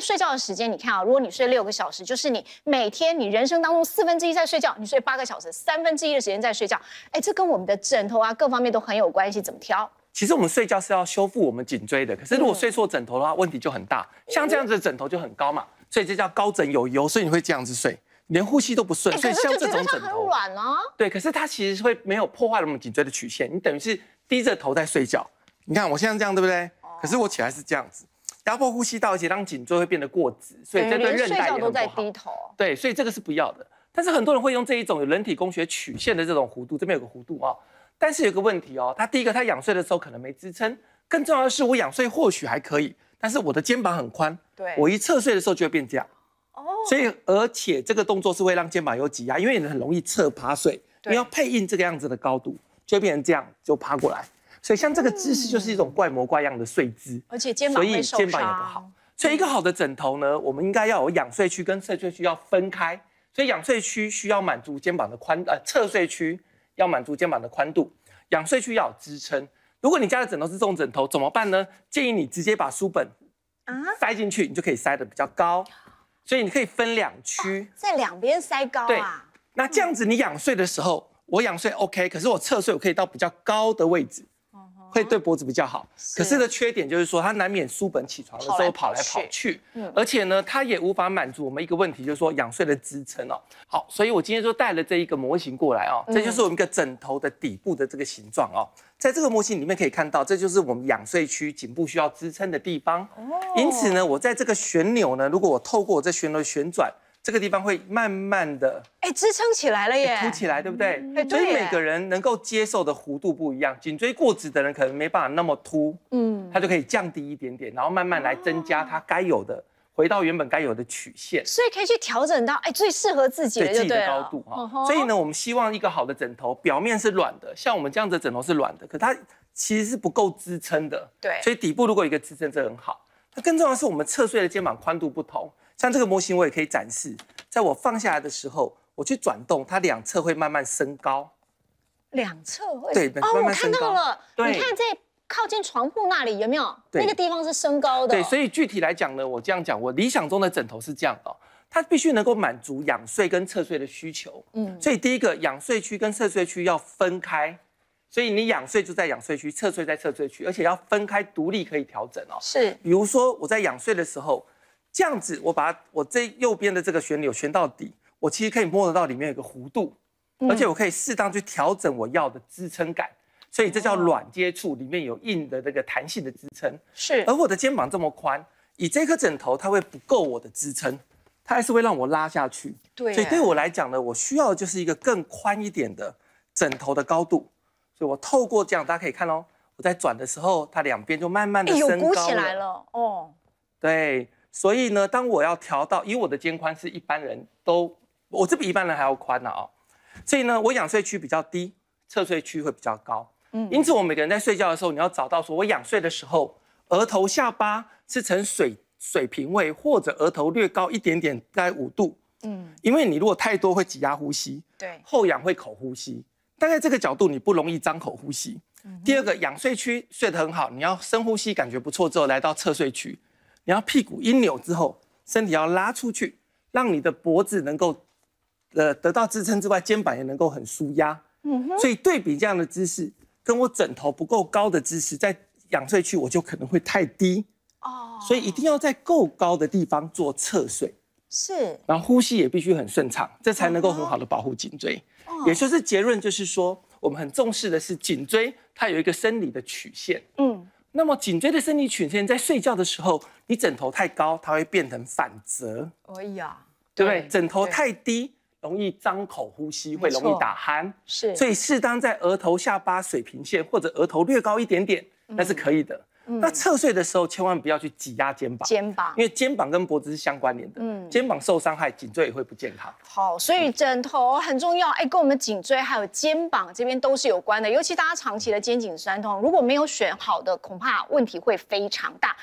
睡觉的时间，你看啊，如果你睡六个小时，就是你每天你人生当中四分之一在睡觉，你睡八个小时，三分之一的时间在睡觉。哎，这跟我们的枕头啊各方面都很有关系，怎么调？其实我们睡觉是要修复我们颈椎的，可是如果睡错枕头的话，问题就很大。像这样子的枕头就很高嘛，所以这叫高枕有忧，所以你会这样子睡，连呼吸都不顺。以像这种枕头很软呢。对，可是它其实会没有破坏我们颈椎的曲线，你等于是低着头在睡觉。你看我现在这样对不对？可是我起来是这样子。压迫呼吸道，而且让颈椎会变得过直，所以真的韧带都不好。对，所以这个是不要的。但是很多人会用这一种人体工学曲线的这种弧度，这边有个弧度啊。但是有个问题哦，它第一个，它仰睡的时候可能没支撑。更重要的是，我仰睡或许还可以，但是我的肩膀很宽，对，我一侧睡的时候就会变这样。哦。所以，而且这个动作是会让肩膀有挤压，因为你很容易侧趴睡，你要配应这个样子的高度，就会变成这样，就趴过来。所以像这个姿势就是一种怪模怪样的睡姿，而且肩膀也，受肩膀也不好。所以一个好的枕头呢，我们应该要有仰睡区跟侧睡区要分开。所以仰睡区需要满足肩膀的宽，呃，侧睡区要满足肩膀的宽度。仰睡区要有支撑。如果你家的枕头是种枕头怎么办呢？建议你直接把书本塞进去，你就可以塞得比较高。所以你可以分两区，在两边塞高。对，那这样子你仰睡的时候，我仰睡 OK，可是我侧睡我可以到比较高的位置。会对脖子比较好，可是的缺点就是说，它难免书本起床的时候跑来跑去，而且呢，它也无法满足我们一个问题，就是说仰睡的支撑哦。好，所以我今天就带了这一个模型过来哦，这就是我们一个枕头的底部的这个形状哦。在这个模型里面可以看到，这就是我们仰睡区颈部需要支撑的地方。因此呢，我在这个旋钮呢，如果我透过我这旋钮旋转，这个地方会慢慢的。哎，支撑起来了耶！凸起来，对不对？所以每个人能够接受的弧度不一样，颈椎过直的人可能没办法那么凸，嗯，它就可以降低一点点，然后慢慢来增加它该有的，回到原本该有的曲线。所以可以去调整到哎最适合自己的高度。了。所以呢，我们希望一个好的枕头，表面是软的，像我们这样的枕头是软的，可它其实是不够支撑的。对。所以底部如果有一个支撑，这很好。那更重要的是，我们侧睡的肩膀宽度不同，像这个模型我也可以展示，在我放下来的时候。我去转动，它两侧会慢慢升高，两侧会对哦，我看到了。你看这。靠近床铺那里有没有？那个地方是升高的。对，所以具体来讲呢，我这样讲，我理想中的枕头是这样的，它必须能够满足仰睡跟侧睡的需求。嗯，所以第一个仰睡区跟侧睡区要分开，所以你仰睡就在仰睡区，侧睡在侧睡区，而且要分开独立可以调整哦。是，比如说我在仰睡的时候，这样子我把我这右边的这个旋钮旋到底。我其实可以摸得到里面有个弧度，而且我可以适当去调整我要的支撑感，所以这叫软接触，里面有硬的那个弹性的支撑。是，而我的肩膀这么宽，以这颗枕头它会不够我的支撑，它还是会让我拉下去。对，所以对我来讲呢，我需要的就是一个更宽一点的枕头的高度。所以我透过这样，大家可以看哦，我在转的时候，它两边就慢慢的升高起来了。哦，对，所以呢，当我要调到，以我的肩宽是一般人都我这比一般人还要宽呢啊，所以呢，我仰睡区比较低，侧睡区会比较高。嗯，因此我每个人在睡觉的时候，你要找到说我仰睡的时候，额头下巴是呈水水平位，或者额头略高一点点，在五度。嗯，因为你如果太多会挤压呼吸，对，后仰会口呼吸，大概这个角度你不容易张口呼吸。第二个仰睡区睡得很好，你要深呼吸感觉不错之后，来到侧睡区，你要屁股一扭之后，身体要拉出去，让你的脖子能够。呃，得到支撑之外，肩膀也能够很舒压。嗯，所以对比这样的姿势，跟我枕头不够高的姿势，在仰睡区我就可能会太低。哦，所以一定要在够高的地方做侧睡。是。然后呼吸也必须很顺畅，这才能够很好的保护颈椎。哦。也就是结论就是说，我们很重视的是颈椎，它有一个生理的曲线。嗯。那么颈椎的生理曲线在睡觉的时候，你枕头太高，它会变成反折。哎呀。对不对？枕头太低。容易张口呼吸会容易打鼾，是，所以适当在额头下巴水平线或者额头略高一点点，那是可以的。那侧睡的时候千万不要去挤压肩膀，肩膀，因为肩膀跟脖子是相关联的，嗯，肩膀受伤害，颈椎也会不健康。好，所以枕头很重要，哎，跟我们颈椎还有肩膀这边都是有关的，尤其大家长期的肩颈酸痛，如果没有选好的，恐怕问题会非常大。